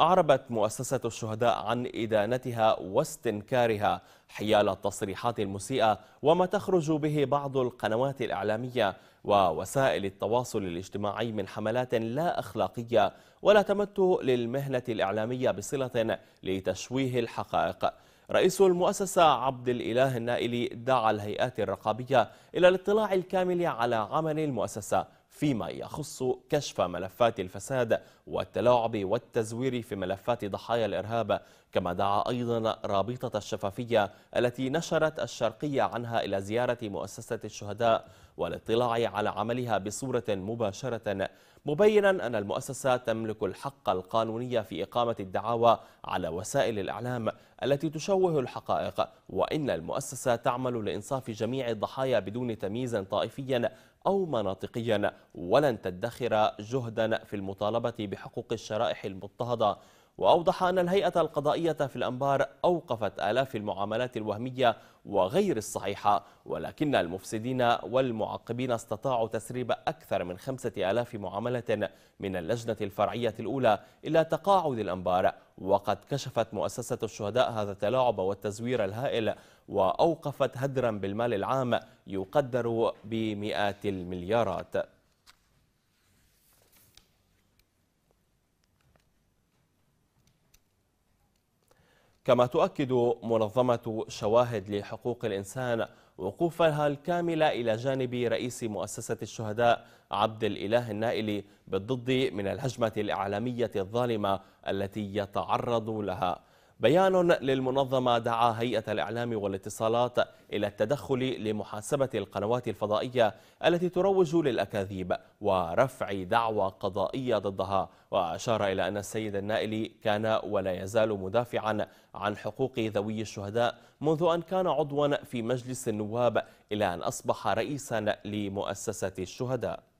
أعربت مؤسسة الشهداء عن إدانتها واستنكارها حيال التصريحات المسيئة وما تخرج به بعض القنوات الإعلامية ووسائل التواصل الاجتماعي من حملات لا أخلاقية ولا تمت للمهنة الإعلامية بصلة لتشويه الحقائق رئيس المؤسسة عبد الإله النائلي دعا الهيئات الرقابية إلى الاطلاع الكامل على عمل المؤسسة فيما يخص كشف ملفات الفساد والتلاعب والتزوير في ملفات ضحايا الإرهاب كما دعا أيضا رابطة الشفافية التي نشرت الشرقية عنها إلى زيارة مؤسسة الشهداء والاطلاع على عملها بصورة مباشرة مبينا أن المؤسسة تملك الحق القانوني في إقامة الدعاوى على وسائل الإعلام التي تشوه الحقائق وإن المؤسسة تعمل لإنصاف جميع الضحايا بدون تمييز طائفيا أو مناطقيا ولن تدخر جهدا في المطالبة بحقوق الشرائح المضطهدة وأوضح أن الهيئة القضائية في الأنبار أوقفت آلاف المعاملات الوهمية وغير الصحيحة ولكن المفسدين والمعقبين استطاعوا تسريب أكثر من خمسة آلاف معاملة من اللجنة الفرعية الأولى إلى تقاعد الأنبار وقد كشفت مؤسسة الشهداء هذا التلاعب والتزوير الهائل وأوقفت هدرا بالمال العام يقدر بمئات المليارات كما تؤكد منظمة شواهد لحقوق الإنسان وقوفها الكامل إلى جانب رئيس مؤسسة الشهداء عبد الإله النائلي بالضد من الهجمة الإعلامية الظالمة التي يتعرض لها بيان للمنظمة دعا هيئة الإعلام والاتصالات إلى التدخل لمحاسبة القنوات الفضائية التي تروج للأكاذيب ورفع دعوى قضائية ضدها وأشار إلى أن السيد النائلي كان ولا يزال مدافعا عن حقوق ذوي الشهداء منذ أن كان عضوا في مجلس النواب إلى أن أصبح رئيسا لمؤسسة الشهداء